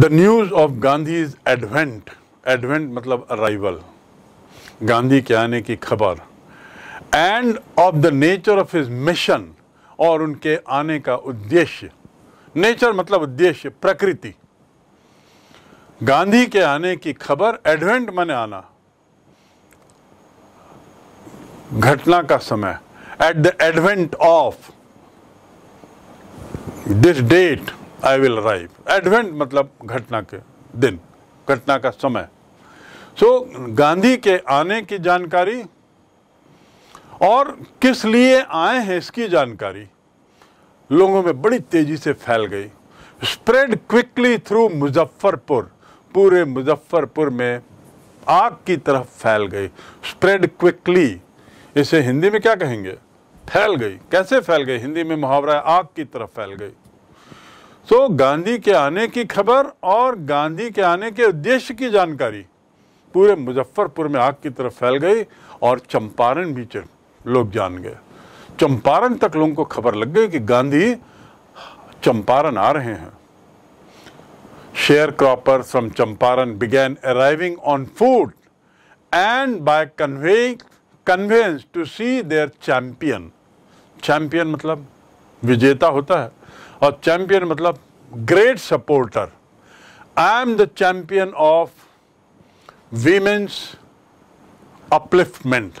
The news of Gandhi is advent advent मतलब arrival Gandhi के आने की खबर and of the nature of his mission और उनके आने का उद्देश्य नेचर मतलब उद्देश्य प्रकृति गांधी के आने की खबर एडवेंट माने आना घटना का समय at the advent of this date I will arrive advent मतलब घटना के दिन घटना का समय सो so, गांधी के आने की जानकारी और किस लिए आए हैं इसकी जानकारी लोगों में बड़ी तेजी से फैल गई स्प्रेड क्विकली थ्रू मुजफ्फरपुर पूरे मुजफ्फरपुर में आग की तरफ फैल गई स्प्रेड क्विकली इसे हिंदी में क्या कहेंगे फैल गई कैसे फैल गई हिंदी में मुहावरा आग की तरफ फैल गई तो गांधी के आने की खबर और गांधी के आने के उद्देश्य की जानकारी पूरे मुजफ्फरपुर में आग की तरफ फैल गई और चंपारण भी लोग जान गए चंपारण तक लोगों को खबर लग गई कि गांधी चंपारण आ रहे हैं share cropper from Champaran began arriving on foot and by convey conveyance to see their champion champion मतलब विजेता होता है और चैम्पियन मतलब great supporter I am the champion of women's upliftment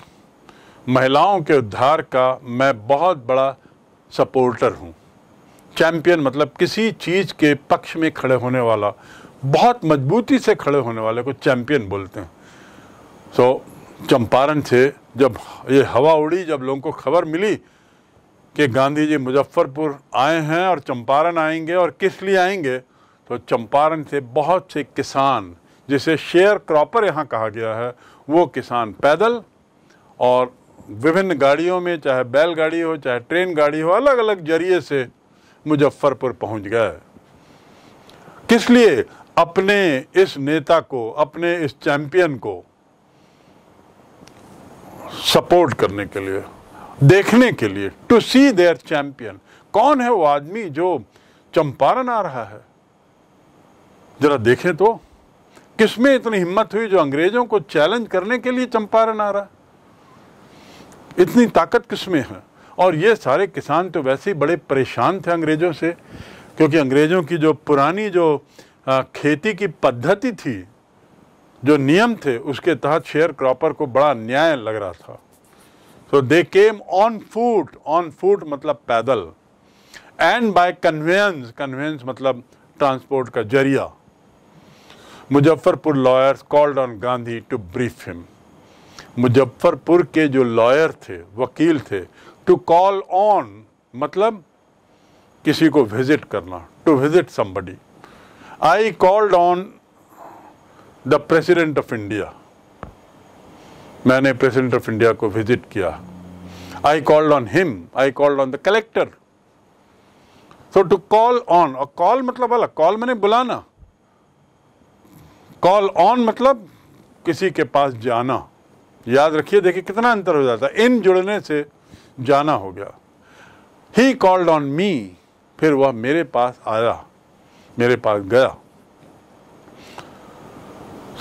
महिलाओं के उद्धार का मैं बहुत बड़ा सपोर्टर हूँ चैम्पियन मतलब किसी चीज़ के पक्ष में खड़े होने वाला बहुत मजबूती से खड़े होने वाले को चैम्पियन बोलते हैं सो so, चंपारण से जब ये हवा उड़ी जब लोगों को खबर मिली कि गांधी जी मुजफ्फरपुर आए हैं और चंपारण आएंगे और किस लिए आएंगे तो चंपारण से बहुत से किसान जिसे शेयर क्रॉपर यहाँ कहा गया है वो किसान पैदल और विभिन्न गाड़ियों में चाहे बैलगाड़ी हो चाहे ट्रेन गाड़ी हो अलग अलग जरिए से मुजफ्फरपुर पहुँच गए किस लिए अपने इस नेता को अपने इस चैंपियन को सपोर्ट करने के लिए देखने के लिए टू सी देयर चैंपियन कौन है वो आदमी जो चंपारण आ रहा है जरा देखें तो किसमें इतनी हिम्मत हुई जो अंग्रेजों को चैलेंज करने के लिए चंपारण आ रहा है इतनी ताकत किसमें है और ये सारे किसान तो वैसे ही बड़े परेशान थे अंग्रेजों से क्योंकि अंग्रेजों की जो पुरानी जो खेती की पद्धति थी जो नियम थे उसके तहत शेयर क्रॉपर को बड़ा न्याय लग रहा था So they came on foot, on foot मतलब पैदल एंड बाय कन्वेंस कन्वेंस मतलब ट्रांसपोर्ट का जरिया Muzaffarpur lawyers called on Gandhi to brief him Muzaffarpur के जो लॉयर थे वकील थे टू कॉल ऑन मतलब किसी को विजिट करना to visit somebody I called on the president of India मैंने प्रेसिडेंट ऑफ इंडिया को विजिट किया I called on him I called on the collector so to call on और call मतलब अलग कॉल मैंने बुलाना कॉल ऑन मतलब किसी के पास जाना याद रखिए देखिए कितना अंतर हो जाता है इन जुड़ने से जाना हो गया ही कॉल्ड ऑन मी फिर वह मेरे पास आया मेरे पास गया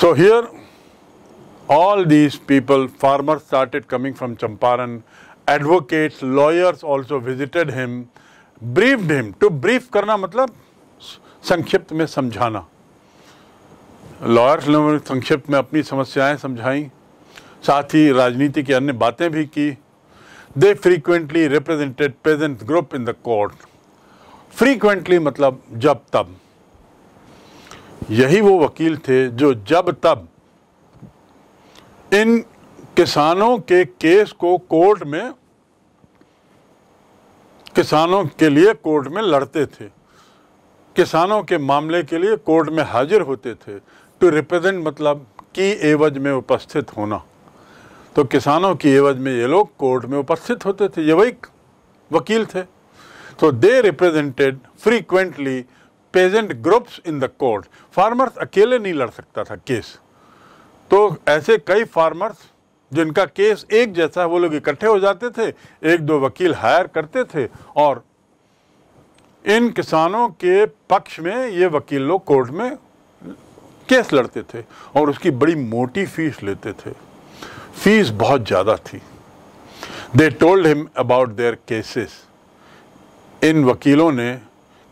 so so here all these people, farmers started coming from Champaran, advocates, lawyers also visited him, briefed him. To brief करना मतलब संक्षिप्त में समझाना लॉयर्स ने संक्षिप्त में अपनी समस्याएं समझाई साथ ही राजनीति की अन्य बातें भी की they frequently represented peasant group in the court frequently मतलब जब तब यही वो वकील थे जो जब तब इन किसानों के केस को कोर्ट में किसानों के लिए कोर्ट में लड़ते थे किसानों के मामले के लिए कोर्ट में हाजिर होते थे टू तो रिप्रेजेंट मतलब की एवज में उपस्थित होना तो किसानों की एवज में ये लोग कोर्ट में उपस्थित होते थे ये वही वकील थे तो they represented frequently peasant groups in the court farmers अकेले नहीं लड़ सकता था केस तो ऐसे कई फार्मर्स जिनका केस एक जैसा है वो लोग इकट्ठे हो जाते थे एक दो वकील हायर करते थे और इन किसानों के पक्ष में ये वकील लोग कोर्ट में केस लड़ते थे और उसकी बड़ी मोटी फीस लेते थे फीस बहुत ज़्यादा थी they told him about their cases इन वकीलों ने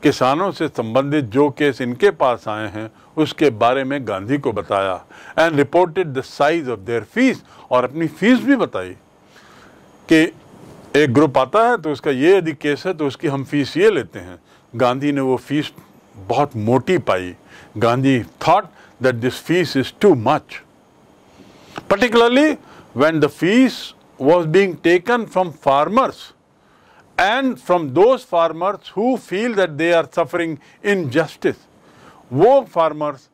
किसानों से संबंधित जो केस इनके पास आए हैं उसके बारे में गांधी को बताया and reported the size of their fees और अपनी फीस भी बताई कि एक ग्रुप आता है तो उसका ये यदि केस है तो उसकी हम फीस ये लेते हैं गांधी ने वो फीस बहुत मोटी पाई Gandhi thought that this fees is too much particularly when the fees was being taken from farmers and from those farmers who feel that they are suffering injustice वो फार्मर्स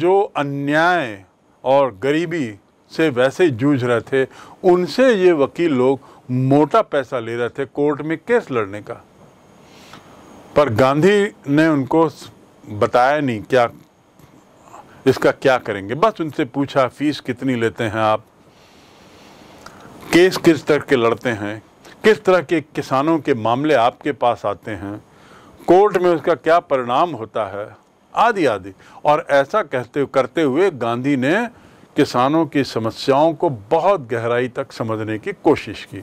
जो अन्याय और गरीबी से वैसे जूझ रहे थे उनसे ये वकील लोग मोटा पैसा ले रहे थे कोर्ट में केस लड़ने का पर गांधी ने उनको बताया नहीं क्या इसका क्या करेंगे बस उनसे पूछा फीस कितनी लेते हैं आप केस किस तरह के लड़ते हैं किस तरह के किसानों के मामले आपके पास आते हैं कोर्ट में उसका क्या परिणाम होता है आदि आदि और ऐसा कहते करते हुए गांधी ने किसानों की समस्याओं को बहुत गहराई तक समझने की कोशिश की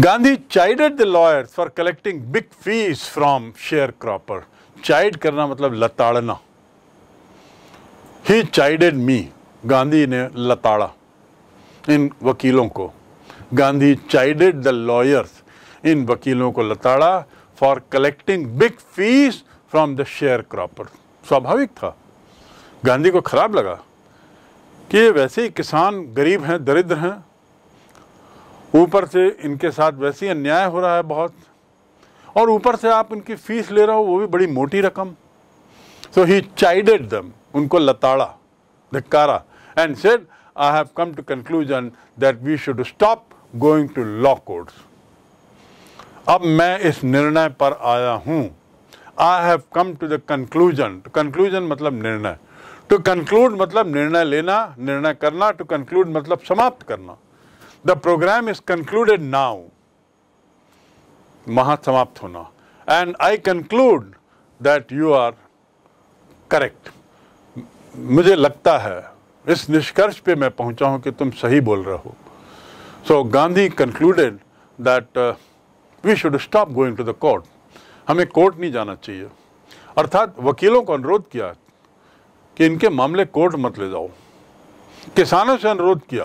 Gandhi chided the lawyers for collecting big fees from share cropper chide करना मतलब लताड़ना ही चाइडेड मी गांधी ने लताड़ा इन वकीलों को गांधी चाइडेड द लॉयर्स इन वकीलों को लताड़ा for collecting big fees from the share cropper स्वाभाविक था गांधी को खराब लगा कि वैसे ही किसान गरीब हैं दरिद्र हैं ऊपर से इनके साथ वैसे ही अन्याय हो रहा है बहुत और ऊपर से आप इनकी फीस ले रहे हो वो भी बड़ी मोटी रकम सो ही चाइडेड दम उनको लताड़ा धिक्कारा and said I have come to conclusion that we should stop going to law courts अब मैं इस निर्णय पर आया हूं I have come to the conclusion conclusion मतलब निर्णय टू कंक्लूड मतलब निर्णय लेना निर्णय करना टू कंक्लूड मतलब समाप्त करना the programme is concluded now महासमाप्त होना and I conclude that you are correct मुझे लगता है इस निष्कर्ष पे मैं पहुंचा हूं कि तुम सही बोल रहे हो so Gandhi concluded that we should stop going to the court हमें कोर्ट नहीं जाना चाहिए अर्थात वकीलों को अनुरोध किया कि इनके मामले कोर्ट मत ले जाओ किसानों से अनुरोध किया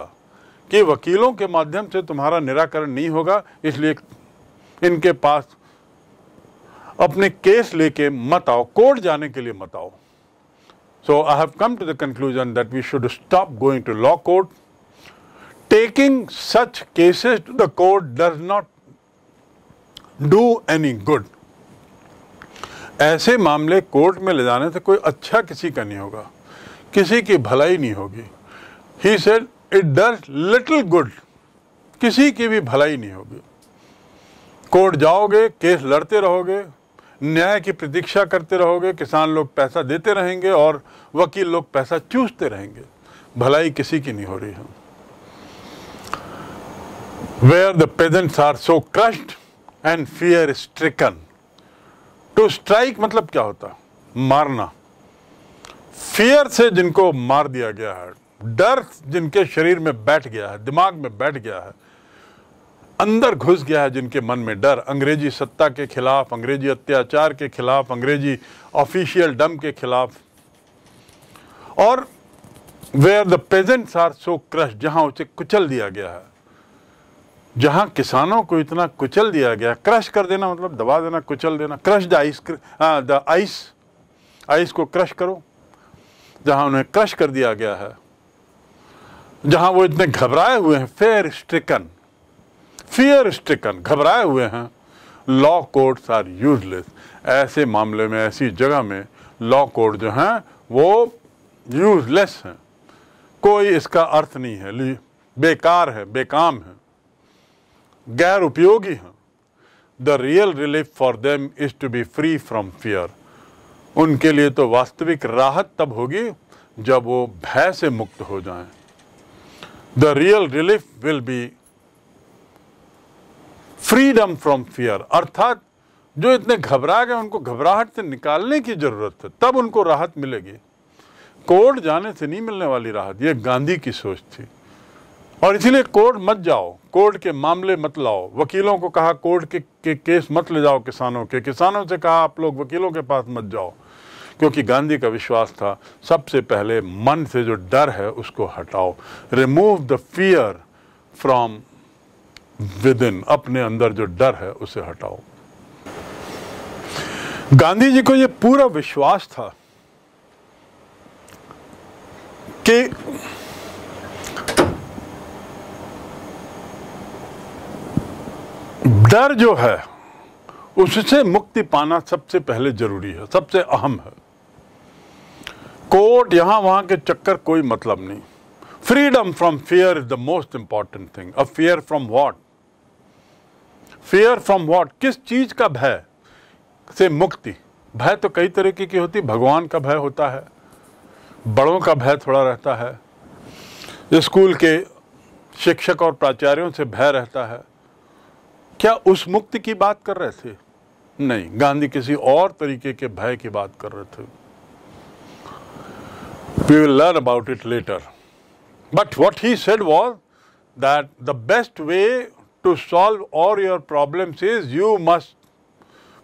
कि वकीलों के माध्यम से तुम्हारा निराकरण नहीं होगा इसलिए इनके पास अपने केस लेके मत आओ कोर्ट जाने के लिए मत आओ so I have come to the conclusion that we should stop going to law court taking such cases to the court does not do any good ऐसे मामले कोर्ट में ले जाने से कोई अच्छा किसी का नहीं होगा किसी की भलाई नहीं होगी he said it does little good किसी की भी भलाई नहीं होगी कोर्ट जाओगे केस लड़ते रहोगे न्याय की प्रतीक्षा करते रहोगे किसान लोग पैसा देते रहेंगे और वकील लोग पैसा चूसते रहेंगे भलाई किसी की नहीं हो रही है where the peasants are so crushed and fear stricken to strike मतलब क्या होता मारना फियर से जिनको मार दिया गया है डर जिनके शरीर में बैठ गया है दिमाग में बैठ गया है अंदर घुस गया है जिनके मन में डर अंग्रेजी सत्ता के खिलाफ अंग्रेजी अत्याचार के खिलाफ अंग्रेजी ऑफिशियल डम के खिलाफ और where the peasants are so crush जहां उसे कुचल दिया गया है जहां किसानों को इतना कुचल दिया गया क्रश कर देना मतलब दबा देना कुचल देना crush the ice the ice ice को क्रश करो जहाँ उन्हें क्रश कर दिया गया है जहाँ वो इतने घबराए हुए हैं फेयर स्ट्रिकन फियर स्ट्रिकन घबराए हुए हैं लॉ कोर्ट्स आर यूजलेस ऐसे मामले में ऐसी जगह में लॉ कोर्ट जो हैं वो यूजलेस हैं कोई इसका अर्थ नहीं है बेकार है बेकाम है गैर उपयोगी हैं the real relief for them is to be free from fear उनके लिए तो वास्तविक राहत तब होगी जब वो भय से मुक्त हो जाएं। The real relief will be freedom from fear अर्थात जो इतने घबरा गए उनको घबराहट से निकालने की ज़रूरत है तब उनको राहत मिलेगी कोर्ट जाने से नहीं मिलने वाली राहत ये गांधी की सोच थी और इसीलिए कोर्ट मत जाओ कोर्ट के मामले मत लाओ वकीलों को कहा कोर्ट के, के केस मत ले जाओ किसानों के किसानों से कहा आप लोग वकीलों के पास मत जाओ क्योंकि गांधी का विश्वास था सबसे पहले मन से जो डर है उसको हटाओ remove the fear from within अपने अंदर जो डर है उसे हटाओ गांधी जी को यह पूरा विश्वास था कि डर जो है उससे मुक्ति पाना सबसे पहले जरूरी है सबसे अहम है कोर्ट यहां वहां के चक्कर कोई मतलब नहीं freedom from fear is the most important thing a fear from what fear from what किस चीज का भय से मुक्ति भय तो कई तरीके की होती भगवान का भय होता है बड़ों का भय थोड़ा रहता है स्कूल के शिक्षक और प्राचार्यों से भय रहता है क्या उस मुक्त की बात कर रहे थे नहीं गांधी किसी और तरीके के भय की बात कर रहे थे we will learn about it later but what he said was that the best way to solve all your problem is you must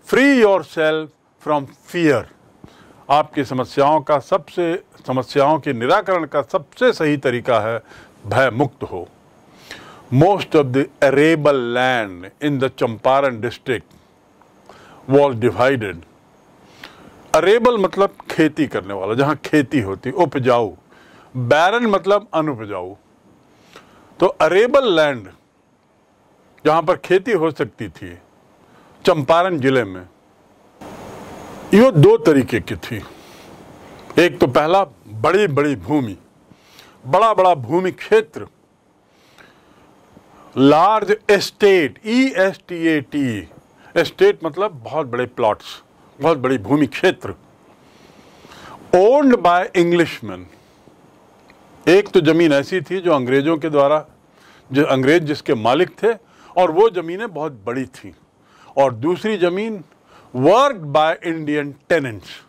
free yourself from fear आपकी समस्याओं का सबसे समस्याओं के निराकरण का सबसे सही तरीका है भय मुक्त हो most of the arable land in the Champaran district was divided. Arable मतलब खेती करने वाला जहाँ खेती होती उपजाऊ बैरन मतलब अनुपजाऊ तो अरेबल लैंड जहाँ पर खेती हो सकती थी चंपारण जिले में ये दो तरीके की थी एक तो पहला बड़ी बड़ी भूमि बड़ा बड़ा भूमि क्षेत्र large estate E S T A T estate मतलब बहुत बड़े प्लॉट्स बहुत बड़ी भूमि क्षेत्र ओन्ड बाय इंग्लिशमैन एक तो ज़मीन ऐसी थी जो अंग्रेज़ों के द्वारा जो अंग्रेज जिसके मालिक थे और वो ज़मीनें बहुत बड़ी थी और दूसरी ज़मीन वर्क बाय इंडियन टेनेंट्स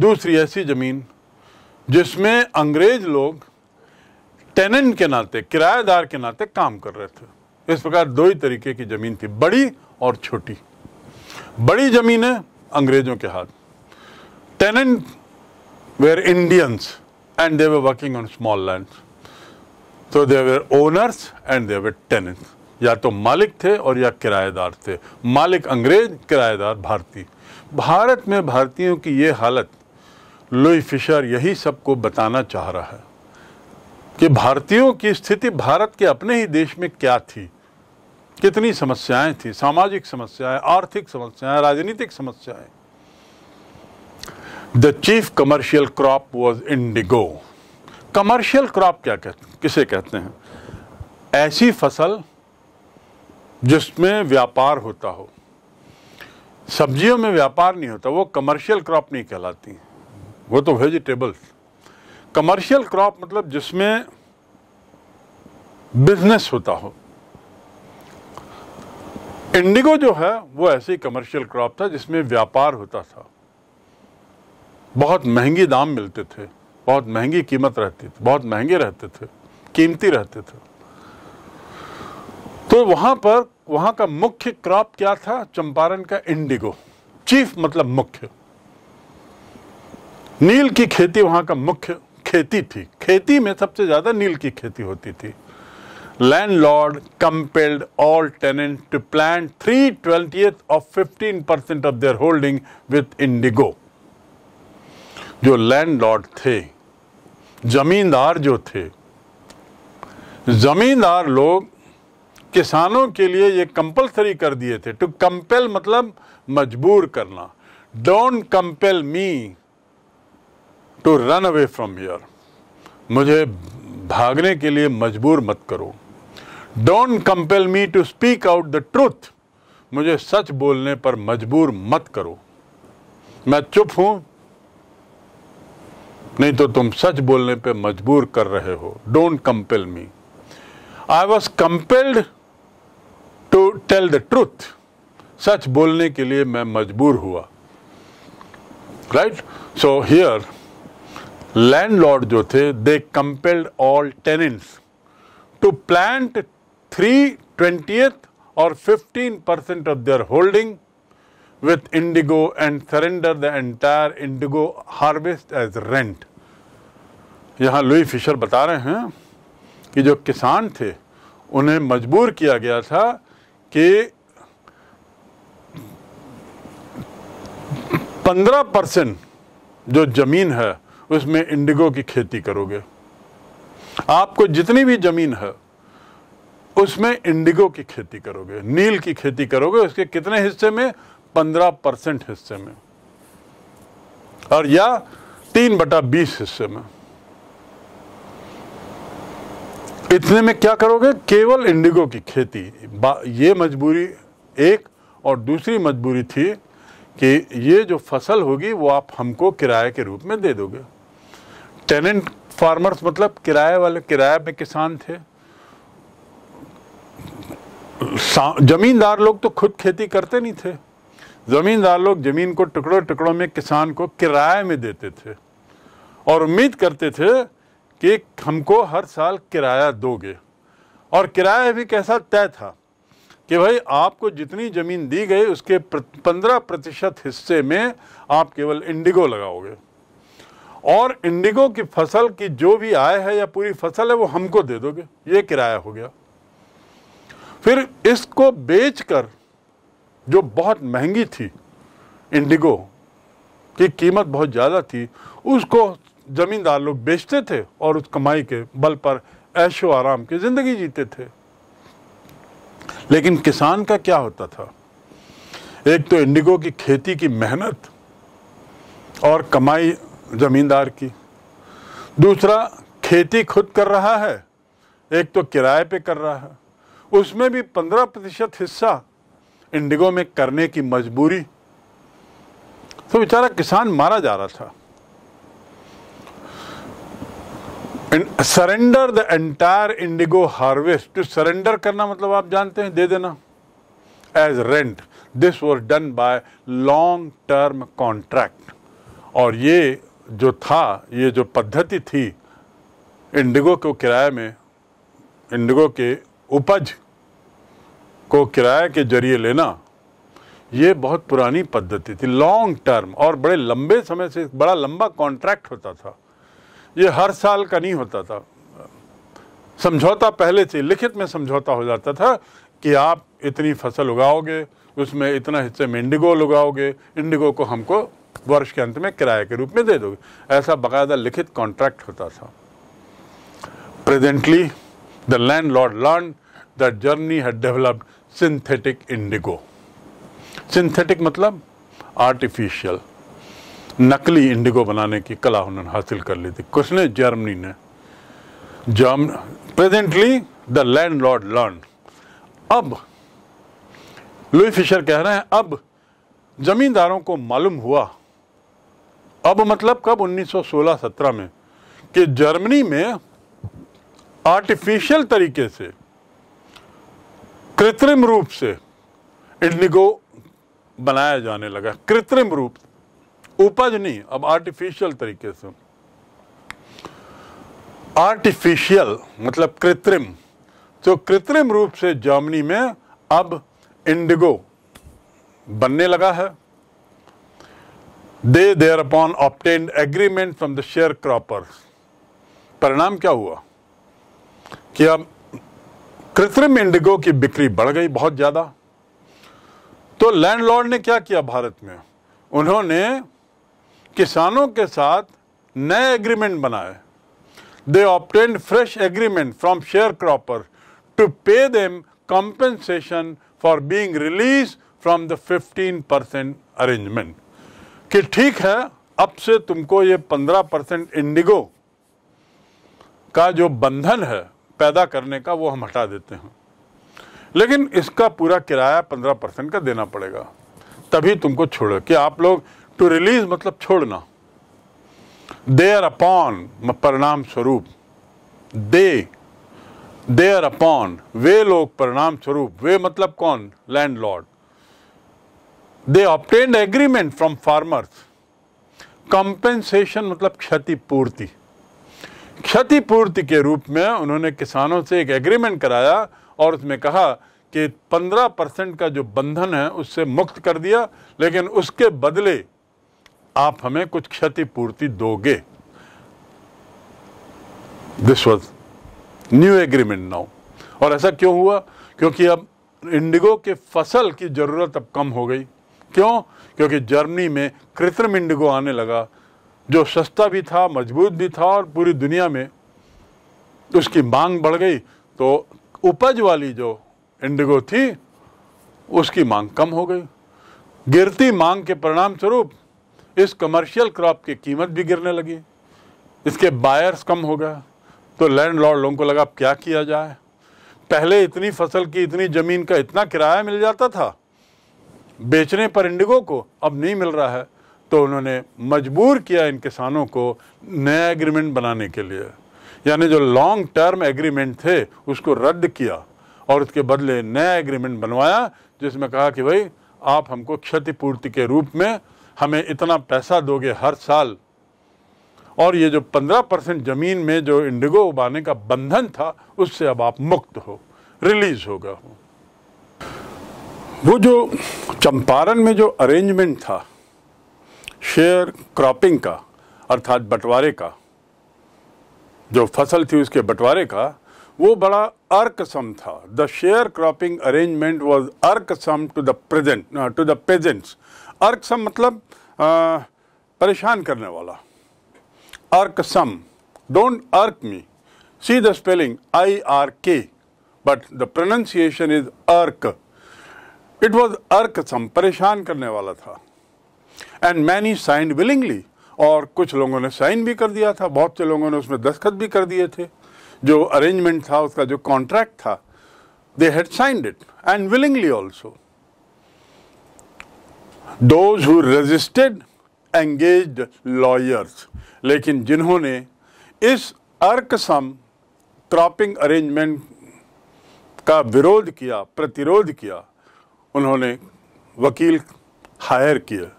दूसरी ऐसी ज़मीन जिसमें अंग्रेज़ लोग टेनेंट के नाते किराएदार के नाते काम कर रहे थे इस प्रकार दो ही तरीके की ज़मीन थी बड़ी और छोटी बड़ी ज़मीनें अंग्रेज़ों के हाथ tenant were Indians and they were working on small land तो they were owners and there were tenant या तो मालिक थे और या किराएदार थे मालिक अंग्रेज किराएदार भारतीय भारत में भारतीयों की ये हालत लुई फिशर यही सबको बताना चाह रहा है कि भारतीयों की स्थिति भारत के अपने ही देश में क्या थी कितनी समस्याएं थी सामाजिक समस्याएं आर्थिक समस्याएं राजनीतिक समस्याएं the chief commercial crop was indigo commercial crop क्या कहते किसे कहते हैं ऐसी फसल जिसमें व्यापार होता हो सब्जियों में व्यापार नहीं होता वो कमर्शियल क्रॉप नहीं कहलाती वो तो वेजिटेबल्स कमर्शियल क्रॉप मतलब जिसमें बिजनेस होता हो इंडिगो जो है वो ऐसे ही कमर्शियल क्रॉप था जिसमें व्यापार होता था बहुत महंगी दाम मिलते थे बहुत महंगी कीमत रहती थी बहुत महंगे रहते थे कीमती रहते थे तो वहां पर वहां का मुख्य क्रॉप क्या था चंपारण का इंडिगो चीफ मतलब मुख्य नील की खेती वहां का मुख्य खेती थी खेती में सबसे ज़्यादा नील की खेती होती थी compelled all tenant to to three twenty of fifteen percent of their holding with indigo जो लैंडलॉर्ड थे जमींदार जो थे जमींदार लोग किसानों के लिए ये कंपलसरी कर दिए थे टू कंपेल मतलब मजबूर करना don't compel me to run away from here मुझे भागने के लिए मजबूर मत करो don't compel me to speak out the truth मुझे सच बोलने पर मजबूर मत करो मैं चुप हूं नहीं तो तुम सच बोलने पे मजबूर कर रहे हो don't compel me I was compelled to tell the truth सच बोलने के लिए मैं मजबूर हुआ राइट सो हियर लैंडलॉर्ड जो थे they compelled all tenants to plant three twenty और fifteen percent of their holding with indigo and surrender the entire indigo harvest as rent यहाँ लुई फिशर बता रहे हैं कि जो किसान थे उन्हें मजबूर किया गया था कि 15 परसेंट जो ज़मीन है उसमें इंडिगो की खेती करोगे आपको जितनी भी ज़मीन है उसमें इंडिगो की खेती करोगे नील की खेती करोगे उसके कितने हिस्से में पंद्रह परसेंट हिस्से में और या तीन बटा बीस हिस्से में इतने में क्या करोगे केवल इंडिगो की खेती ये मजबूरी एक और दूसरी मजबूरी थी कि ये जो फसल होगी वो आप हमको किराए के रूप में दे दोगे टेनेंट फार्मर्स मतलब किराए वाले किराए में किसान थे जमींदार लोग तो खुद खेती करते नहीं थे ज़मींदार लोग ज़मीन को टुकड़ों टुकड़ों में किसान को किराए में देते थे और उम्मीद करते थे कि हमको हर साल किराया दोगे और किराया भी कैसा तय था कि भाई आपको जितनी ज़मीन दी गई उसके पंद्रह प्रतिशत हिस्से में आप केवल इंडिगो लगाओगे और इंडिगो की फसल की जो भी आय है या पूरी फसल है वो हमको दे दोगे ये किराया हो गया फिर इसको बेचकर जो बहुत महंगी थी इंडिगो की कीमत बहुत ज़्यादा थी उसको ज़मींदार लोग बेचते थे और उस कमाई के बल पर ऐशो आराम की ज़िंदगी जीते थे लेकिन किसान का क्या होता था एक तो इंडिगो की खेती की मेहनत और कमाई ज़मींदार की दूसरा खेती खुद कर रहा है एक तो किराए पे कर रहा है उसमें भी पंद्रह प्रतिशत हिस्सा इंडिगो में करने की मजबूरी तो बेचारा किसान मारा जा रहा था surrender the entire indigo harvest surrender करना मतलब आप जानते हैं दे देना as rent this was done by long term contract और ये जो था ये जो पद्धति थी इंडिगो को किराए में इंडिगो के उपज को किराए के जरिए लेना ये बहुत पुरानी पद्धति थी लॉन्ग टर्म और बड़े लंबे समय से बड़ा लंबा कॉन्ट्रैक्ट होता था ये हर साल का नहीं होता था समझौता पहले से लिखित में समझौता हो जाता था कि आप इतनी फसल उगाओगे उसमें इतना हिस्से में इंडिगो लगाओगे इंडिगो को हमको वर्ष के अंत में किराए के रूप में दे दोगे ऐसा बाकायदा लिखित कॉन्ट्रैक्ट होता था presently the landlord learn the Germany had developed synthetic indigo synthetic मतलब आर्टिफिशियल नकली इंडिगो बनाने की कला उन्होंने हासिल कर ली थी कुछ ने जर्मनी ने जर्म presently the landlord learn अब लुई फिशर कह रहे हैं अब जमींदारों को मालूम हुआ अब मतलब कब 1916-17 में कि जर्मनी में आर्टिफिशियल तरीके से कृत्रिम रूप से इंडिगो बनाया जाने लगा कृत्रिम रूप उपज नहीं अब आर्टिफिशियल तरीके से आर्टिफिशियल मतलब कृत्रिम तो कृत्रिम रूप से जर्मनी में अब इंडिगो बनने लगा है they thereupon obtained agreement from the share cropper परिणाम क्या हुआ कि अब कृत्रिम इंडिगो की बिक्री बढ़ गई बहुत ज़्यादा तो लैंडलॉर्ड ने क्या किया भारत में उन्होंने किसानों के साथ नए एग्रीमेंट बनाए they obtained fresh agreement from share cropper to pay them compensation for being released from the 15 percent arrangement कि ठीक है अब से तुमको ये पंद्रह परसेंट इंडिगो का जो बंधन है पैदा करने का वो हम हटा देते हैं लेकिन इसका पूरा किराया पंद्रह परसेंट का देना पड़ेगा तभी तुमको छोड़ो कि आप लोग टू रिलीज मतलब छोड़ना देयर अपॉन परिणाम स्वरूप दे देयर अपॉन वे लोग परिणाम स्वरूप वे मतलब कौन landlord they obtain agreement from farmers compensation मतलब क्षतिपूर्ति क्षतिपूर्ति के रूप में उन्होंने किसानों से एक एग्रीमेंट कराया और उसमें कहा कि 15 परसेंट का जो बंधन है उससे मुक्त कर दिया लेकिन उसके बदले आप हमें कुछ क्षतिपूर्ति दोगे this was new agreement now और ऐसा क्यों हुआ क्योंकि अब इंडिगो के फसल की ज़रूरत अब कम हो गई क्यों क्योंकि जर्मनी में कृत्रिम इंडिगो आने लगा जो सस्ता भी था मजबूत भी था और पूरी दुनिया में उसकी मांग बढ़ गई तो उपज वाली जो इंडिगो थी उसकी मांग कम हो गई गिरती मांग के परिणाम स्वरूप इस कमर्शियल क्रॉप की कीमत भी गिरने लगी इसके बायर्स कम हो गया तो लैंड लॉर्ड लोगों को लगा अब क्या किया जाए पहले इतनी फसल की इतनी ज़मीन का इतना किराया मिल जाता था बेचने पर इंडिगो को अब नहीं मिल रहा है तो उन्होंने मजबूर किया इन किसानों को नया एग्रीमेंट बनाने के लिए यानी जो लॉन्ग टर्म एग्रीमेंट थे उसको रद्द किया और उसके बदले नया एग्रीमेंट बनवाया जिसमें कहा कि भाई आप हमको क्षतिपूर्ति के रूप में हमें इतना पैसा दोगे हर साल और ये जो पंद्रह परसेंट ज़मीन में जो इंडिगो उबाने का बंधन था उससे अब आप मुक्त हो रिलीज होगा हो वो जो चंपारण में जो अरेंजमेंट था शेयर क्रॉपिंग का अर्थात बंटवारे का जो फसल थी उसके बंटवारे का वो बड़ा अर्कसम था the share cropping arrangement was irksome to the peasant to the peasants irksome मतलब आ, uh, परेशान करने वाला irksome don't irk me see the spelling I R K but the pronunciation is irk it was irksome परेशान करने वाला था and many sign willingly और कुछ लोगों ने साइन भी कर दिया था बहुत से लोगों ने उसमें दस्खत भी कर दिए थे जो अरेंजमेंट था उसका जो कॉन्ट्रैक्ट था they had signed it and willingly also those who resisted engage lawyers लेकिन जिन्होंने इस अर्कसम क्रॉपिंग अरेंजमेंट का विरोध किया प्रतिरोध किया उन्होंने वकील हायर किया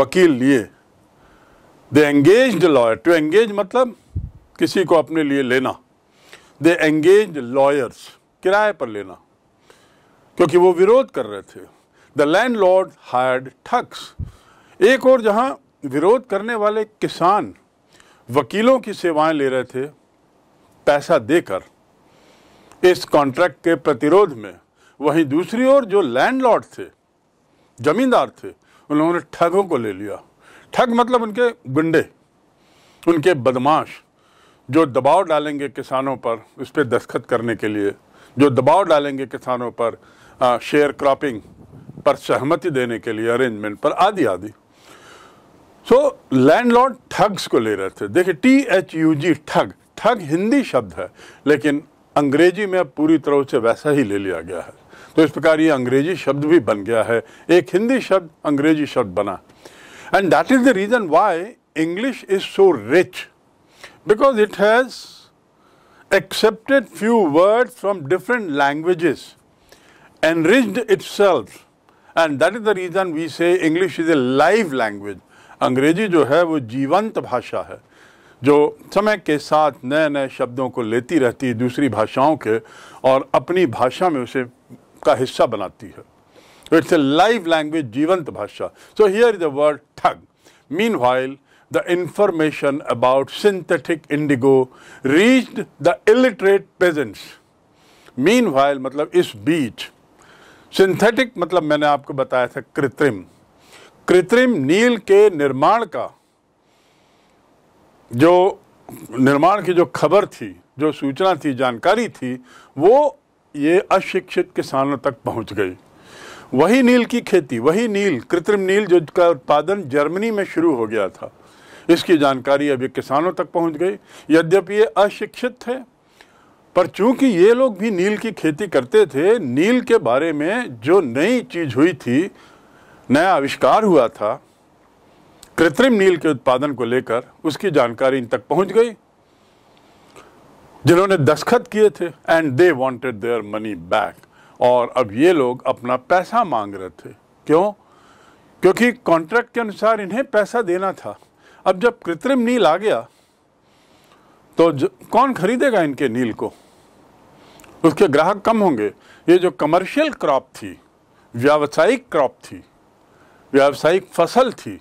वकील लिए they engage the lawyer to engage मतलब किसी को अपने लिए लेना दे एंगेज लॉयर्स किराए पर लेना क्योंकि वो विरोध कर रहे थे the landlord hired thugs एक और जहां विरोध करने वाले किसान वकीलों की सेवाएं ले रहे थे पैसा देकर इस कॉन्ट्रैक्ट के प्रतिरोध में वहीं दूसरी ओर जो लैंडलॉर्ड थे जमींदार थे उन्होंने ठगों को ले लिया ठग मतलब उनके गुंडे उनके बदमाश जो दबाव डालेंगे किसानों पर उस पर दस्खत करने के लिए जो दबाव डालेंगे किसानों पर आ, शेयर क्रॉपिंग पर सहमति देने के लिए अरेंजमेंट पर आदि आदि सो लैंडलॉर्ड ठग्स को ले रहे थे देखिए टी एच यू जी ठग ठग हिंदी शब्द है लेकिन अंग्रेजी में अब पूरी तरह से वैसा ही ले लिया गया है तो इस प्रकार ये अंग्रेजी शब्द भी बन गया है एक हिंदी शब्द अंग्रेजी शब्द बना and that is the reason why English is so rich because it has words from different languages and languages, itself and that is the reason we say English is a live language अंग्रेजी जो है वो जीवंत भाषा है जो समय के साथ नए नए शब्दों को लेती रहती है दूसरी भाषाओं के और अपनी भाषा में उसे का हिस्सा बनाती है इट्स ए लाइव लैंग्वेज जीवंत भाषा so here is the word thug meanwhile information about synthetic indigo reach the illiterate illiterate meanwhile मतलब इस बीच सिंथेटिक मतलब मैंने आपको बताया था कृत्रिम कृत्रिम नील के निर्माण का जो निर्माण की जो खबर थी जो सूचना थी जानकारी थी वो ये अशिक्षित किसानों तक पहुंच गई वही नील की खेती वही नील कृत्रिम नील जो का उत्पादन जर्मनी में शुरू हो गया था इसकी जानकारी अभी किसानों तक पहुंच गई यद्यपि ये अशिक्षित थे पर चूंकि ये लोग भी नील की खेती करते थे नील के बारे में जो नई चीज़ हुई थी नया आविष्कार हुआ था कृत्रिम नील के उत्पादन को लेकर उसकी जानकारी इन तक पहुंच गई जिन्होंने दस्खत किए थे and they wanted their money back और अब ये लोग अपना पैसा मांग रहे थे क्यों क्योंकि कॉन्ट्रैक्ट के अनुसार इन्हें पैसा देना था अब जब कृत्रिम नील आ गया तो कौन खरीदेगा इनके नील को उसके ग्राहक कम होंगे ये जो कमर्शियल क्रॉप थी व्यावसायिक क्रॉप थी व्यावसायिक फसल थी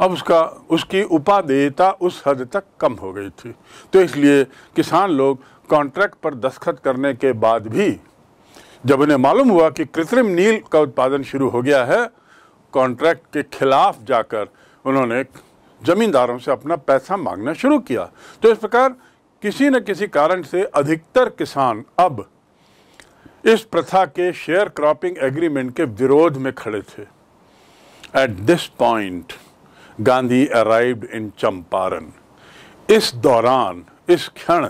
अब उसका उसकी उपादेयता उस हद तक कम हो गई थी तो इसलिए किसान लोग कॉन्ट्रैक्ट पर दस्तखत करने के बाद भी जब उन्हें मालूम हुआ कि कृत्रिम नील का उत्पादन शुरू हो गया है कॉन्ट्रैक्ट के खिलाफ जाकर उन्होंने जमींदारों से अपना पैसा मांगना शुरू किया तो इस प्रकार किसी न किसी कारण से अधिकतर किसान अब इस प्रथा के शेयर क्रॉपिंग एग्रीमेंट के विरोध में खड़े थे at this point Gandhi arrived in Champaran इस दौरान इस क्षण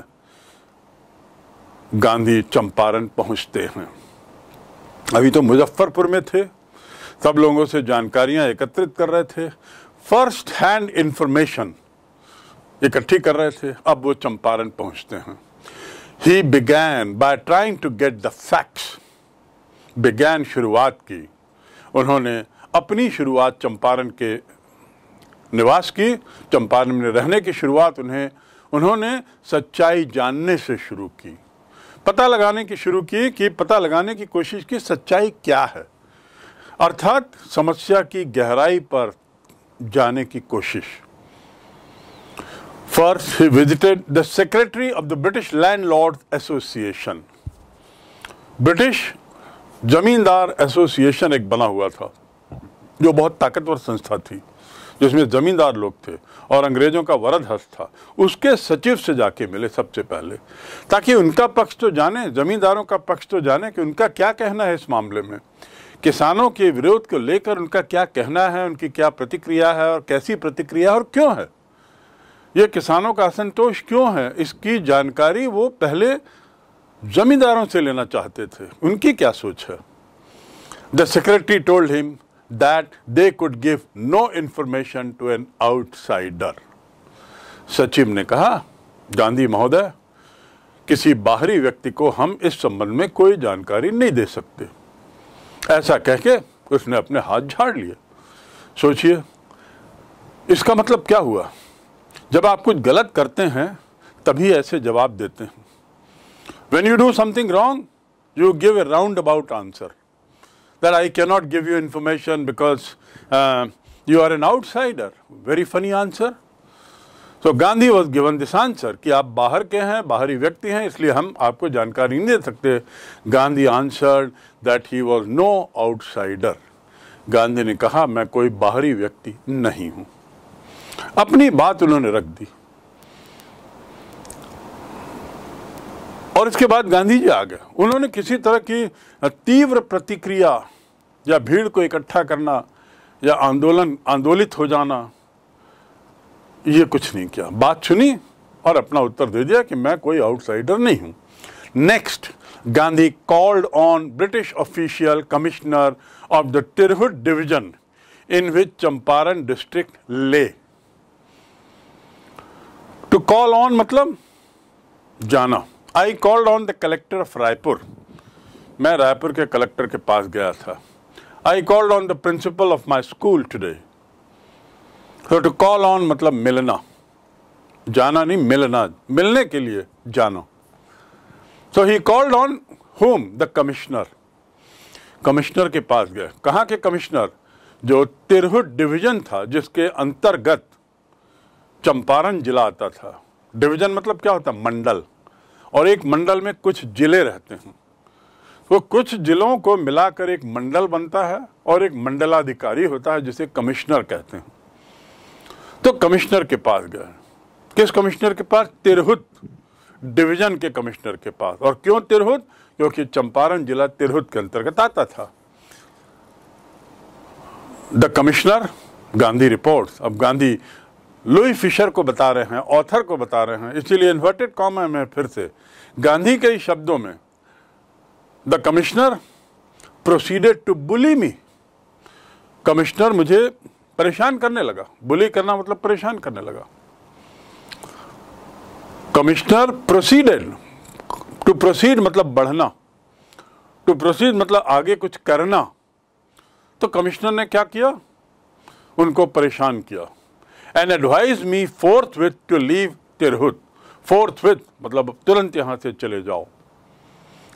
गांधी चंपारण पहुंचते हैं अभी तो मुजफ्फरपुर में थे सब लोगों से जानकारियां एकत्रित कर रहे थे फर्स्ट हैंड इंफॉर्मेशन इकट्ठी कर रहे थे अब वो चंपारण पहुंचते हैं ही began by trying to get the facts began शुरुआत की उन्होंने अपनी शुरुआत चंपारण के निवास की चंपारण में रहने की शुरुआत उन्हें उन्होंने सच्चाई जानने से शुरू की पता लगाने की शुरू की कि पता लगाने की कोशिश की सच्चाई क्या है अर्थात समस्या की गहराई पर जाने की कोशिश first he visited the secretary of the British landlord association British zamindar association एक बना हुआ था जो बहुत ताकतवर संस्था थी जिसमें ज़मींदार लोग थे और अंग्रेज़ों का वरद हस्त था उसके सचिव से जाके मिले सबसे पहले ताकि उनका पक्ष तो जाने ज़मींदारों का पक्ष तो जाने कि उनका क्या कहना है इस मामले में किसानों के विरोध को लेकर उनका क्या कहना है उनकी क्या प्रतिक्रिया है और कैसी प्रतिक्रिया और क्यों है ये किसानों का असंतोष क्यों है इसकी जानकारी वो पहले ज़मींदारों से लेना चाहते थे उनकी क्या सोच है the secretary told him that they could give no information to an outsider. सचिव ने कहा गांधी महोदय किसी बाहरी व्यक्ति को हम इस संबंध में कोई जानकारी नहीं दे सकते ऐसा कह के उसने अपने हाथ झाड़ लिए सोचिए इसका मतलब क्या हुआ जब आप कुछ गलत करते हैं तभी ऐसे जवाब देते हैं when you do something wrong you give a roundabout answer that I cannot give you information because uh, you are an outsider. Very funny answer. So Gandhi was given this answer कि आप बाहर के हैं बाहरी व्यक्ति हैं इसलिए हम आपको जानकारी नहीं दे सकते Gandhi answered that he was no outsider. Gandhi ने कहा मैं कोई बाहरी व्यक्ति नहीं हूँ अपनी बात उन्होंने रख दी और इसके बाद गांधी जी आ गए उन्होंने किसी तरह की तीव्र प्रतिक्रिया या भीड़ को इकट्ठा करना या आंदोलन आंदोलित हो जाना ये कुछ नहीं किया बात सुनी और अपना उत्तर दे दिया कि मैं कोई आउटसाइडर नहीं हूँ next Gandhi called on British official commissioner of the Tirhut division in which Champaran district lay to call on मतलब जाना I called on the collector of Raipur मैं रायपुर के कलेक्टर के पास गया था I called on the principal of my school today so to call on मतलब मिलना जाना नहीं मिलना मिलने के लिए जाना so he called on home the commissioner commissioner के पास गए कहाँ के कमिश्नर जो तिरहुट डिवीजन था जिसके अंतर्गत चंपारण जिला आता था डिवीजन मतलब क्या होता मंडल और एक मंडल में कुछ ज़िले रहते हैं तो कुछ ज़िलों को मिलाकर एक मंडल बनता है और एक मंडलाधिकारी होता है जिसे कमिश्नर कहते हैं तो कमिश्नर के पास गए किस कमिश्नर के पास तिरहुत डिवीजन के कमिश्नर के पास और क्यों तिरहुत क्योंकि चंपारण जिला तिरहुत के अंतर्गत आता था द कमिश्नर गांधी रिपोर्ट्स अब गांधी लुई फिशर को बता रहे हैं ऑथर को बता रहे हैं इसीलिए इन्वर्टेड कॉमा में फिर से गांधी के शब्दों में the commissioner proceeded to bully me commissioner मुझे परेशान करने लगा बुली करना मतलब परेशान करने लगा कमिश्नर प्रोसीडेड टू प्रोसीड मतलब बढ़ना टू प्रोसीड मतलब आगे कुछ करना तो कमिश्नर ने क्या किया उनको परेशान किया and advise me forthwith to leave Tirhut forthwith मतलब तुरंत यहाँ से चले जाओ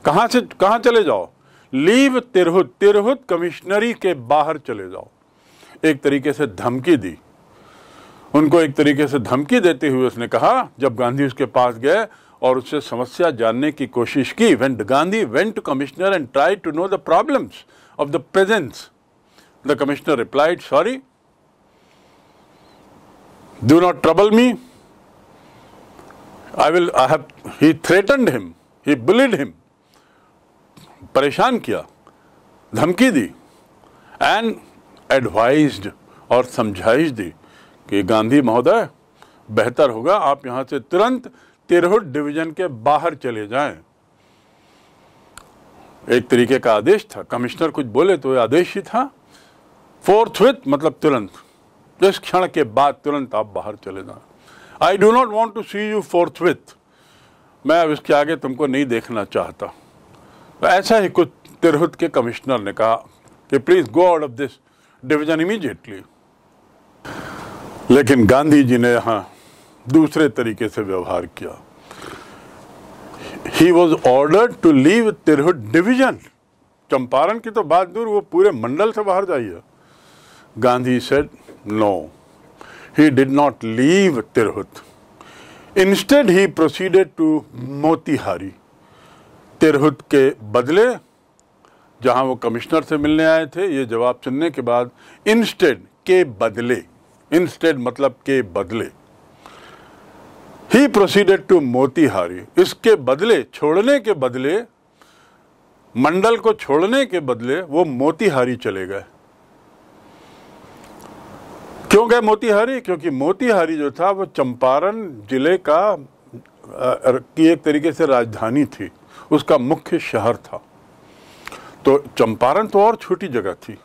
कहाँ से कहाँ चले जाओ लीव तिरहुत तिरहुत कमिश्नरी के बाहर चले जाओ एक तरीके से धमकी दी उनको एक तरीके से धमकी देते हुए उसने कहा जब गांधी उसके पास गए और उससे समस्या जानने की कोशिश की when Gandhi went to commissioner and try to know the problems of the presence the commissioner replied sorry do not trouble me I will I have, he threatened him, he bullied him, परेशान किया, धमकी दी and advised और समझाइश दी कि गांधी महोदय बेहतर होगा आप यहां से तुरंत तिरहुट डिवीजन के बाहर चले जाएं। एक तरीके का आदेश था कमिश्नर कुछ बोले तो आदेश ही था फोर्थ विथ मतलब तुरंत जिस क्षण के बाद तुरंत आप बाहर चले जाना I do not want to see you forthwith मैं अब इसके आगे तुमको नहीं देखना चाहता तो ऐसा ही कुछ तिरहुत के कमिश्नर ने कहा कि please go out of this division immediately लेकिन गांधी जी ने यहाँ दूसरे तरीके से व्यवहार किया he was order to leave Tirhut division Champaran की तो बात दूर वो पूरे मंडल से बाहर जाइए Gandhi said No, he did not leave Tirhut. Instead, he proceeded to Motihari. Tirhut के बदले जहां वो कमिश्नर से मिलने आए थे ये जवाब सुनने के बाद इंस्टेड के बदले इंस्टेड मतलब के बदले ही प्रोसीडेड टू मोतीहारी इसके बदले छोड़ने के बदले मंडल को छोड़ने के बदले वो मोतीहारी चले गए क्यों गए मोतिहारी क्योंकि मोतिहारी जो था वो चंपारण जिले का की एक तरीके से राजधानी थी उसका मुख्य शहर था तो चंपारण तो और छोटी जगह थी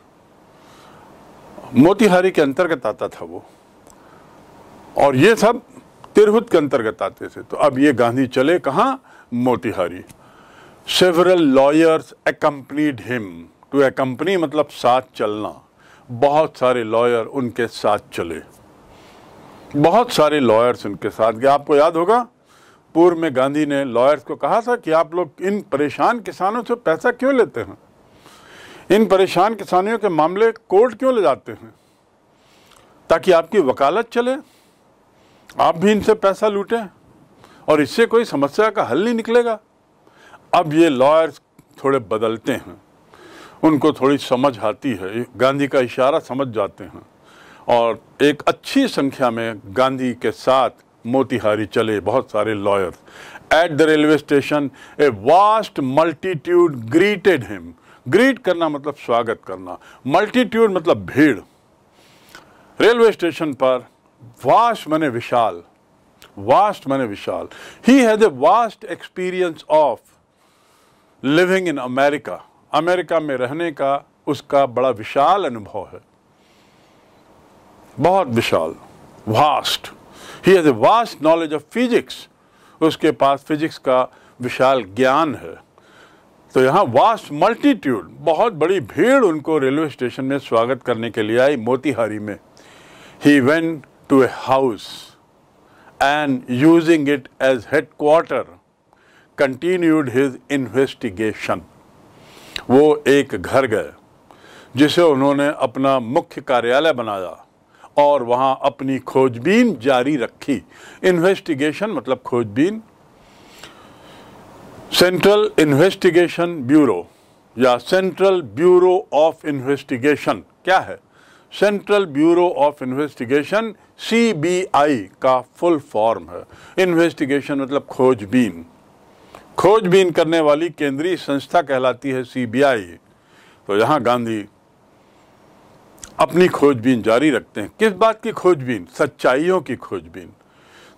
मोतिहारी के अंतर्गत आता था वो और ये सब तिरहुत के अंतर्गत आते थे तो अब ये गांधी चले कहाँ Motihari several lawyers accompanied him to accompany मतलब साथ चलना बहुत सारे लॉयर उनके साथ चले बहुत सारे लॉयर्स उनके साथ गए आपको याद होगा पूर्व में गांधी ने लॉयर्स को कहा था कि आप लोग इन परेशान किसानों से पैसा क्यों लेते हैं इन परेशान किसानों के मामले कोर्ट क्यों ले जाते हैं ताकि आपकी वकालत चले आप भी इनसे पैसा लूटें और इससे कोई समस्या का हल नहीं निकलेगा अब ये लॉयर्स थोड़े बदलते हैं उनको थोड़ी समझ आती है गांधी का इशारा समझ जाते हैं और एक अच्छी संख्या में गांधी के साथ मोतिहारी चले बहुत सारे lawyers at the railway station a vast multitude greeted him greet करना मतलब स्वागत करना मल्टीट्यूड मतलब भीड़ रेलवे स्टेशन पर वास्ट मने विशाल वास्ट मैंने विशाल he has a vast experience of living in America America में रहने का उसका बड़ा विशाल अनुभव है बहुत विशाल vast he has a vast knowledge of physics उसके पास फिजिक्स का विशाल ज्ञान है तो यहाँ वास्ट मल्टीट्यूड बहुत बड़ी भीड़ उनको रेलवे स्टेशन में स्वागत करने के लिए आई मोतिहारी में he went to a house and using it as headquarter continued his investigation वो एक घर गए जिसे उन्होंने अपना मुख्य कार्यालय बनाया और वहाँ अपनी खोजबीन जारी रखी इन्वेस्टिगेशन मतलब खोजबीन सेंट्रल इन्वेस्टिगेशन ब्यूरो या सेंट्रल ब्यूरो ऑफ इन्वेस्टिगेशन क्या है central bureau of investigation CBI का फुल फॉर्म है इन्वेस्टिगेशन मतलब खोजबीन खोजबीन करने वाली केंद्रीय संस्था कहलाती है सीबीआई तो यहाँ गांधी अपनी खोजबीन जारी रखते हैं किस बात की खोजबीन सच्चाइयों की खोजबीन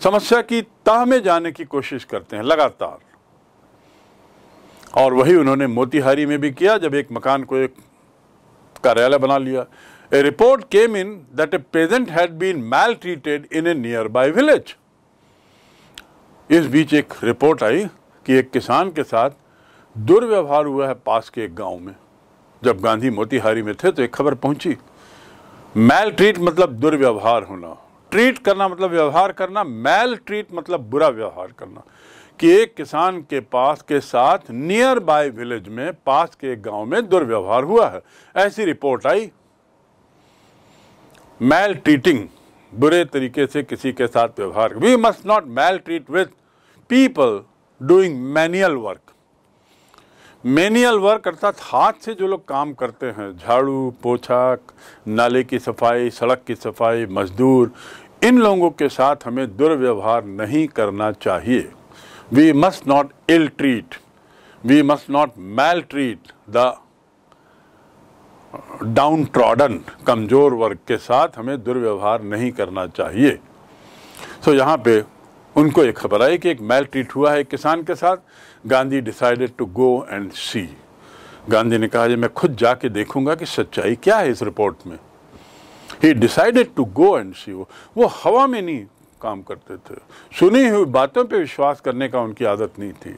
समस्या की तह में जाने की कोशिश करते हैं लगातार और वही उन्होंने मोतिहारी में भी किया जब एक मकान को एक कार्यालय बना लिया a report came in that a peasant had been maltreated in a nearby village इस बीच एक रिपोर्ट आई कि एक किसान के साथ दुर्व्यवहार हुआ है पास के एक गांव में जब गांधी मोतिहारी में थे तो एक खबर पहुंची मैल ट्रीट मतलब दुर्व्यवहार होना ट्रीट करना मतलब व्यवहार करना मैल ट्रीट मतलब बुरा व्यवहार करना कि एक किसान के पास के साथ नियर बाय विलेज में पास के एक गांव में दुर्व्यवहार हुआ है ऐसी रिपोर्ट आई मैल ट्रीटिंग बुरे तरीके से किसी के साथ व्यवहार we must not maltreat with people doing manual work manual work अर्थात हाथ से जो लोग काम करते हैं झाड़ू पोछा नाले की सफाई सड़क की सफाई मजदूर इन लोगों के साथ हमें दुर्व्यवहार नहीं करना चाहिए we must not ill treat we must not maltreat the downtrodden कमज़ोर वर्ग के साथ हमें दुर्व्यवहार नहीं करना चाहिए सो so, यहाँ पे उनको ये खबर आई कि एक मेल ट्रीट हुआ है एक किसान के साथ Gandhi decided to go and see Gandhi ने कहा मैं खुद जाके देखूंगा कि सच्चाई क्या है इस रिपोर्ट में he decided to go and see वो हवा में नहीं काम करते थे सुनी हुई बातों पे विश्वास करने का उनकी आदत नहीं थी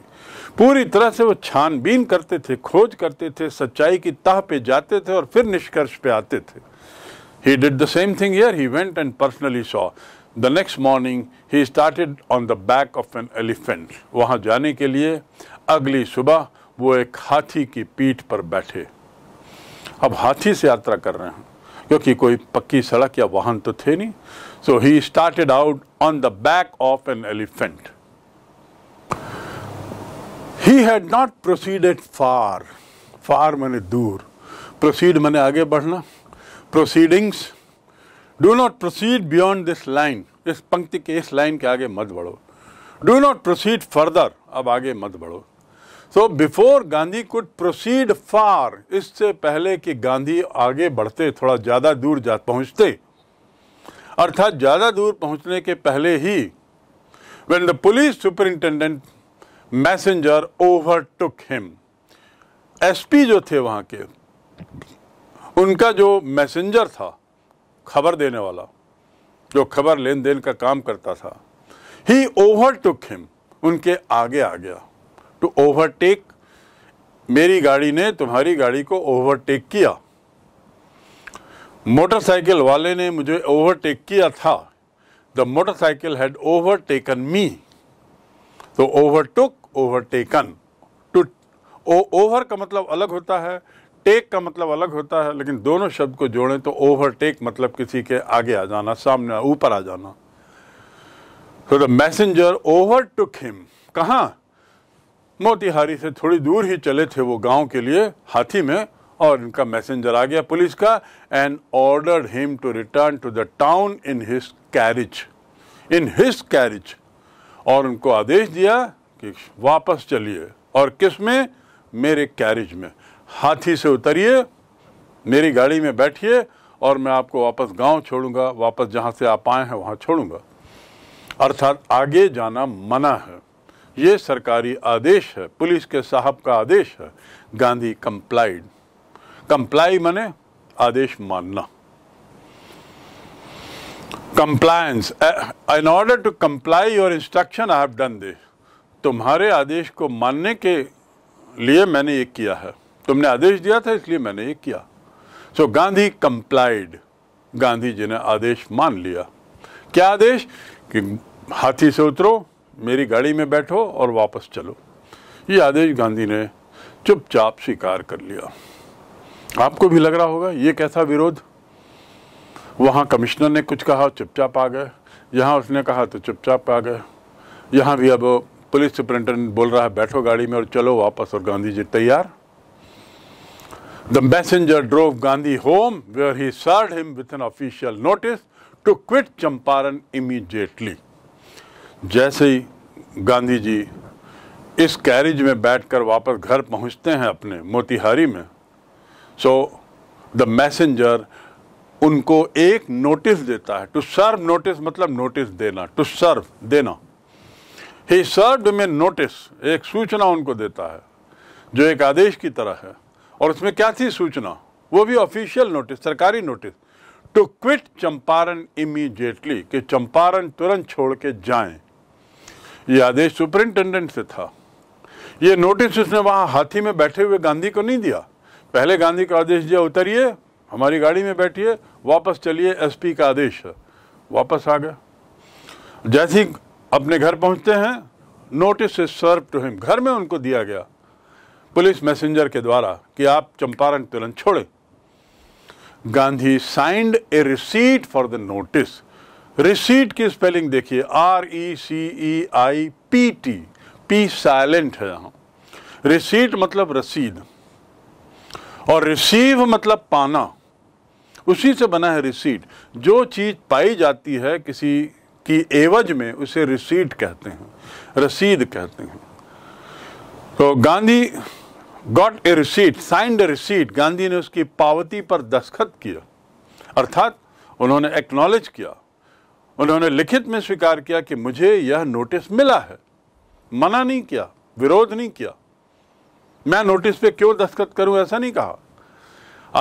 पूरी तरह से वो छानबीन करते थे खोज करते थे सच्चाई की तह पे जाते थे और फिर निष्कर्ष पे आते थे he did the same thing yeah he went and personally saw the next morning he started on the back of an elephant वहाँ जाने के लिए अगली सुबह वो एक हाथी की पीठ पर बैठे अब हाथी से यात्रा कर रहे हैं क्योंकि कोई पक्की सड़क या वाहन तो थे नहीं so he started out on the back of an elephant he had not proceeded far far मैंने दूर प्रोसीड मैंने आगे बढ़ना proceedings do not proceed beyond this line इस पंक्ति के इस लाइन के आगे मत बढ़ो डू नॉट प्रोसीड फर्दर अब आगे मत बढ़ो so before Gandhi could proceed far इससे पहले कि गांधी आगे बढ़ते थोड़ा ज़्यादा दूर जा पहुँचते अर्थात ज़्यादा दूर पहुँचने के पहले ही police superintendent messenger over messenger him S SP जो थे वहाँ के उनका जो मैसेंजर था खबर देने वाला जो खबर लेन देन का काम करता था ही ओवरटुक हिम उनके आगे आ गया टू ओवरटेक मेरी गाड़ी ने तुम्हारी गाड़ी को ओवरटेक किया मोटरसाइकिल वाले ने मुझे ओवरटेक किया था the motorcycle had overtaken me तो ओवरटुक ओवरटेकन टू ओवर का मतलब अलग होता है टेक का मतलब अलग होता है लेकिन दोनों शब्द को जोड़ें तो ओवरटेक मतलब किसी के आगे आ जाना सामने ऊपर आ जाना तो the messenger overtook him कहा मोतिहारी से थोड़ी दूर ही चले थे वो गांव के लिए हाथी में और इनका मैसेंजर आ गया पुलिस का and order him to return to the town in his carriage in his carriage और उनको आदेश दिया कि वापस चलिए और किस में मेरे कैरिज में हाथी से उतरिए मेरी गाड़ी में बैठिए और मैं आपको वापस गांव छोड़ूंगा वापस जहां से आप आए हैं वहां छोड़ूंगा अर्थात आगे जाना मना है ये सरकारी आदेश है पुलिस के साहब का आदेश है गांधी कंप्लाइड कंप्लाई मने आदेश मानना compliance in order to comply your instruction I have done this तुम्हारे आदेश को मानने के लिए मैंने ये किया है तुमने आदेश दिया था इसलिए मैंने ये किया so so, Gandhi complied Gandhi ji ने आदेश मान लिया क्या आदेश कि हाथी से उतरो मेरी गाड़ी में बैठो और वापस चलो ये आदेश गांधी ने चुपचाप स्वीकार कर लिया आपको भी लग रहा होगा ये कैसा विरोध वहाँ कमिश्नर ने कुछ कहा चुपचाप आ गए यहाँ उसने कहा तो चुपचाप आ गए यहाँ भी अब पुलिस सुप्रिंटेंडेंट बोल रहा है बैठो गाड़ी में और चलो वापस और गांधी जी तैयार The messenger drove Gandhi home, where he served him with an official notice to quit Champaran immediately. जैसे ही गांधी जी इस कैरिज में बैठकर वापस घर पहुंचते हैं अपने मोतिहारी में सो द मैसेंजर उनको एक नोटिस देता है टू सर्व नोटिस मतलब नोटिस देना टू सर्व देना ही सर्व में नोटिस एक सूचना उनको देता है जो एक आदेश की तरह है और उसमें क्या थी सूचना वो भी ऑफिशियल नोटिस सरकारी notice to quit Champaran immediately कि चंपारण तुरंत छोड़ के जाए ये आदेश सुपरिंटेंडेंट से था ये नोटिस उसने वहाँ हाथी में बैठे हुए गांधी को नहीं दिया पहले गांधी का आदेश दिया उतरिए हमारी गाड़ी में बैठिए वापस चलिए एसपी का आदेश वापस आ गया जैसे ही अपने घर पहुँचते हैं notice is serve to him घर में उनको दिया गया पुलिस मैसेंजर के द्वारा कि आप चंपारण तुलन छोड़े Gandhi signed a receipt for the notice receipt की स्पेलिंग देखिए R E C E I P T P silent है यहां रिसीट मतलब रसीद और रिसीव मतलब पाना उसी से बना है रिसीट जो चीज़ पाई जाती है किसी की एवज में उसे रिसीट कहते हैं रसीद कहते हैं तो Gandhi got a receipt signed a receipt Gandhi ने उसकी पावती पर दस्खत किया अर्थात उन्होंने एक्नॉलेज किया उन्होंने लिखित में स्वीकार किया कि मुझे यह नोटिस मिला है मना नहीं किया विरोध नहीं किया मैं नोटिस पे क्यों दस्खत करूं ऐसा नहीं कहा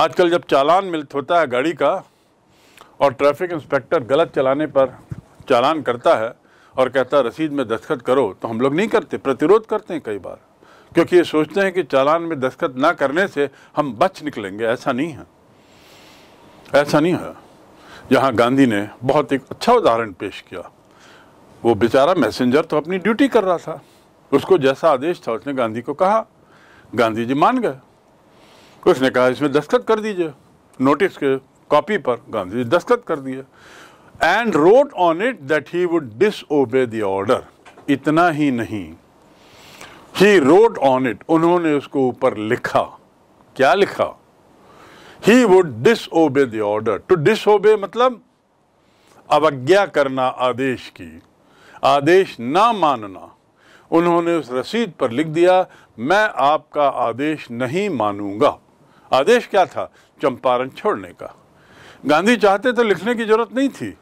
आजकल जब चालान मिल होता है गाड़ी का और ट्रैफिक इंस्पेक्टर गलत चलाने पर चालान करता है और कहता है रसीद में दस्खत करो तो हम लोग नहीं करते प्रतिरोध करते हैं कई बार क्योंकि ये सोचते हैं कि चालान में दस्खत ना करने से हम बच निकलेंगे ऐसा नहीं है ऐसा नहीं है यहाँ गांधी ने बहुत एक अच्छा उदाहरण पेश किया वो बेचारा मैसेंजर तो अपनी ड्यूटी कर रहा था उसको जैसा आदेश था उसने गांधी को कहा गांधी जी मान गए उसने कहा इसमें दस्खत कर दीजिए नोटिस के कॉपी पर गांधी जी दस्खत कर दिए and wrote on it that he would dis the order इतना ही नहीं ही रोड ऑन इट उन्होंने उसको ऊपर लिखा क्या लिखा he would disobey the order to disobey मतलब अवज्ञा करना आदेश की आदेश ना मानना उन्होंने उस रसीद पर लिख दिया मैं आपका आदेश नहीं मानूंगा आदेश क्या था चंपारण छोड़ने का गांधी चाहते तो लिखने की जरूरत नहीं थी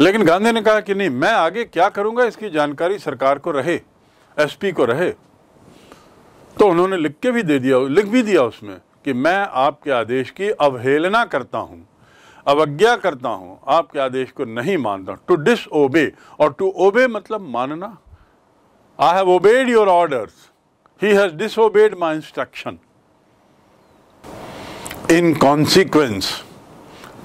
लेकिन गांधी ने कहा कि नहीं मैं आगे क्या करूंगा इसकी जानकारी सरकार को रहे एसपी को रहे तो उन्होंने लिख के भी दे दिया लिख भी दिया उसमें कि मैं आपके आदेश की अवहेलना करता हूँ अवज्ञा करता हूँ आपके आदेश को नहीं मानता टू डिस ओबे और टू ओबे मतलब मानना I have obeyed your orders he has obeyed my instruction in consequence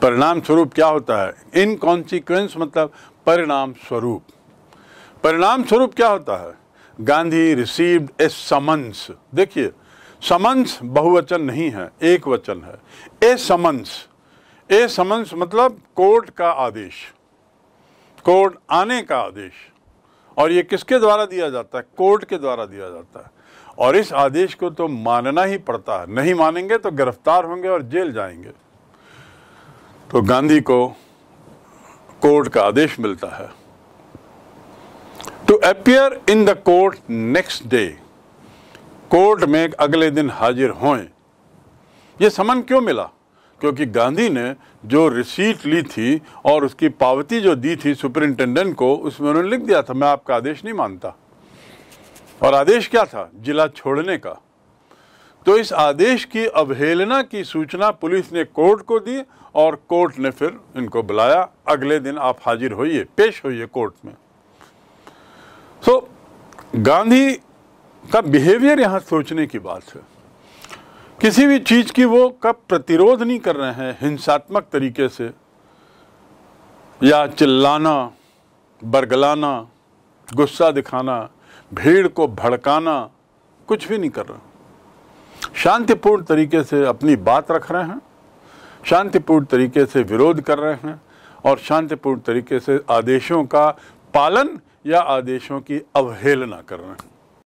परिणाम स्वरूप क्या होता है इन कॉन्सिक्वेंस मतलब परिणाम स्वरूप परिणाम स्वरूप क्या होता है गांधी रिसीव्ड ए समन्स देखिए समन्स बहुवचन नहीं है एक वचन है ए समन्स ए समन्स मतलब कोर्ट का आदेश कोर्ट आने का आदेश और ये किसके द्वारा दिया जाता है कोर्ट के द्वारा दिया जाता है और इस आदेश को तो मानना ही पड़ता है नहीं मानेंगे तो गिरफ्तार होंगे और जेल जाएंगे तो गांधी को कोर्ट का आदेश मिलता है to appear in the court next day court में अगले दिन हाजिर हों ये समन क्यों मिला क्योंकि गांधी ने जो रिसीट ली थी और उसकी पावती जो दी थी सुपरिंटेंडेंट को उसमें उन्होंने लिख दिया था मैं आपका आदेश नहीं मानता और आदेश क्या था जिला छोड़ने का तो इस आदेश की अवहेलना की सूचना पुलिस ने कोर्ट को दी और कोर्ट ने फिर इनको बुलाया अगले दिन आप हाजिर होइए पेश होइए कोर्ट में सो गांधी का बिहेवियर यहाँ सोचने की बात है किसी भी चीज़ की वो कब प्रतिरोध नहीं कर रहे हैं हिंसात्मक तरीके से या चिल्लाना बरगलाना गुस्सा दिखाना भीड़ को भड़काना कुछ भी नहीं कर रहे शांतिपूर्ण तरीके से अपनी बात रख रहे हैं शांतिपूर्ण तरीके से विरोध कर रहे हैं और शांतिपूर्ण तरीके से आदेशों का पालन या आदेशों की अवहेलना करना